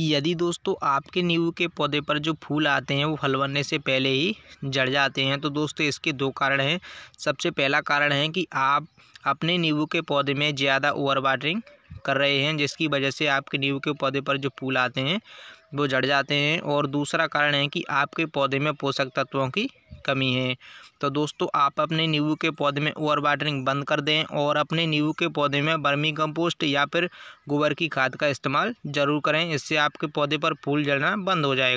यदि दोस्तों आपके नींबू के पौधे पर जो फूल आते हैं वो फल बनने से पहले ही जड़ जाते हैं तो दोस्तों इसके दो कारण हैं सबसे पहला कारण है कि आप अपने नींबू के पौधे में ज़्यादा ओवर वाटरिंग कर रहे हैं जिसकी वजह से आपके नींबू के पौधे पर जो फूल आते हैं वो जड़ जाते हैं और दूसरा कारण है कि आपके पौधे में पोषक तत्वों की कमी है तो दोस्तों आप अपने नींबू के पौधे में ओवर वाटरिंग बंद कर दें और अपने नींबू के पौधे में बर्मी कंपोस्ट या फिर गोबर की खाद का इस्तेमाल ज़रूर करें इससे आपके पौधे पर फूल जलना बंद हो जाएगा